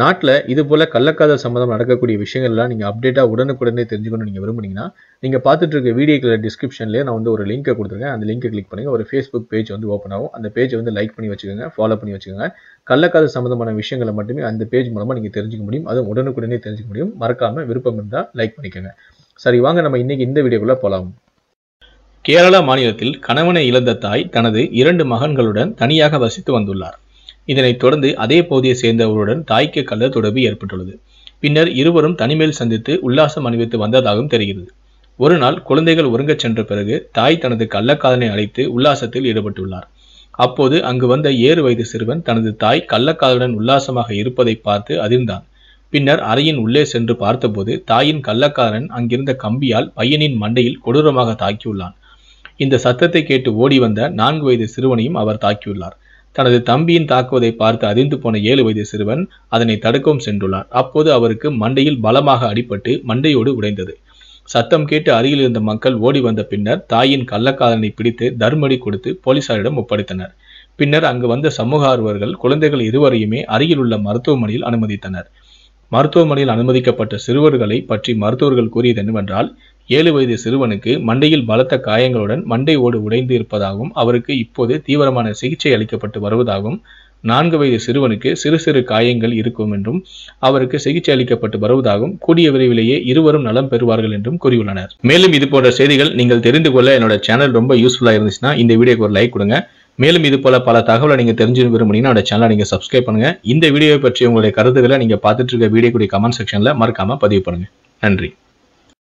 நாட்டில் இது போல் கள்ளக்காதல் சம்மந்தம் நடக்கக்கூடிய விஷயங்கள்லாம் நீங்கள் அப்டேட்டாக உடனுக்குடனே தெரிஞ்சுக்கணும் நீங்கள் விரும்புனீங்கன்னா நீங்கள் பார்த்துட்டு இருக்க வீடியோக்கில் டிஸ்கிரிப்ஷன்லேயே நான் வந்து ஒரு லிங்கை கொடுத்துருக்கேன் அந்த லிங்கை கிளிக் பண்ணுங்கள் ஒரு ஃபேஸ்புக் பேஜ் வந்து ஓப்பன் ஆகும் அந்த பேஜை வந்து லைக் பண்ணி வச்சுக்கோங்க ஃபாலோ பண்ணி வச்சுக்கோங்க கள்ளக்காதல் சம்மந்தமான விஷயங்களை மட்டுமே அந்த பேஜ் மூலமாக நீங்கள் தெரிஞ்சுக்க முடியும் அதுவும் உடனுக்குடனே தெரிஞ்சுக்க முடியும் மறக்காமல் விருப்பம் இருந்தால் லைக் பண்ணிக்கோங்க சரி வாங்க நம்ம இன்றைக்கி இந்த வீடியோக்குள்ளே போகலாம் கேரளா மாநிலத்தில் கணவனை இழந்த தாய் தனது இரண்டு மகன்களுடன் தனியாக வசித்து வந்துள்ளார் இதனைத் தொடர்ந்து அதே போதியை சேர்ந்தவருடன் தாய்க்கு கள்ள தொடர்பு ஏற்பட்டுள்ளது பின்னர் இருவரும் தனிமேல் சந்தித்து உல்லாசம் அணிவித்து வந்ததாகவும் தெரிகிறது ஒரு நாள் குழந்தைகள் ஒருங்கச் சென்ற பிறகு தாய் தனது கள்ளக்காதலை அழைத்து உல்லாசத்தில் ஈடுபட்டுள்ளார் அப்போது அங்கு வந்த ஏறு வயது சிறுவன் தனது தாய் கள்ளக்காதலுடன் உல்லாசமாக இருப்பதை பார்த்து அதிர்ந்தான் பின்னர் அறையின் உள்ளே சென்று பார்த்தபோது தாயின் கள்ளக்காரன் அங்கிருந்த கம்பியால் பையனின் மண்டையில் கொடூரமாக தாக்கியுள்ளான் இந்த சத்தத்தை கேட்டு ஓடி வந்த நான்கு வயது சிறுவனையும் அவர் தாக்கியுள்ளார் தனது தம்பியின் தாக்குவதை பார்த்து அதிர்ந்து போன ஏழு வயது சிறுவன் அதனை தடுக்கவும் சென்றுள்ளார் அப்போது அவருக்கு மண்டையில் பலமாக அடிபட்டு மண்டையோடு உடைந்தது சத்தம் கேட்டு அருகில் இருந்த மக்கள் ஓடி வந்த பின்னர் தாயின் கள்ளக்காதலனை பிடித்து தர்மடி கொடுத்து போலீசாரிடம் ஒப்படைத்தனர் பின்னர் அங்கு வந்த சமூக ஆர்வர்கள் குழந்தைகள் இருவரையுமே அருகில் உள்ள மருத்துவமனையில் அனுமதித்தனர் மருத்துவமனையில் அனுமதிக்கப்பட்ட சிறுவர்களை பற்றி மருத்துவர்கள் கூறியது என்னவென்றால் ஏழு வயது சிறுவனுக்கு மண்டையில் பலத்த காயங்களுடன் மண்டை ஓடு உடைந்து இருப்பதாகவும் அவருக்கு இப்போது தீவிரமான சிகிச்சை அளிக்கப்பட்டு வருவதாகவும் நான்கு வயது சிறுவனுக்கு சிறு சிறு காயங்கள் இருக்கும் என்றும் அவருக்கு சிகிச்சை அளிக்கப்பட்டு வருவதாகவும் கூடிய விரைவிலேயே இருவரும் நலம் பெறுவார்கள் என்றும் கூறியுள்ளனர் மேலும் இது போன்ற செய்திகள் நீங்கள் தெரிந்து கொள்ள என்னோட சேனல் ரொம்ப யூஸ்ஃபுல்லாக இருந்துச்சுன்னா இந்த வீடியோக்கு ஒரு லைக் கொடுங்க மேலும் இது போல பல தகவலை நீங்கள் தெரிஞ்சு விரும்புனீங்கன்னா அந்த சேனலை நீங்கள் சப்ஸ்கிரைப் பண்ணுங்க இந்த வீடியோவை பற்றி உங்களுடைய கருத்துக்களை நீங்கள் பார்த்துட்டு இருக்க கூடிய கமெண்ட் செக்ஷனில் மறக்காமல் பதிவு பண்ணுங்க நன்றி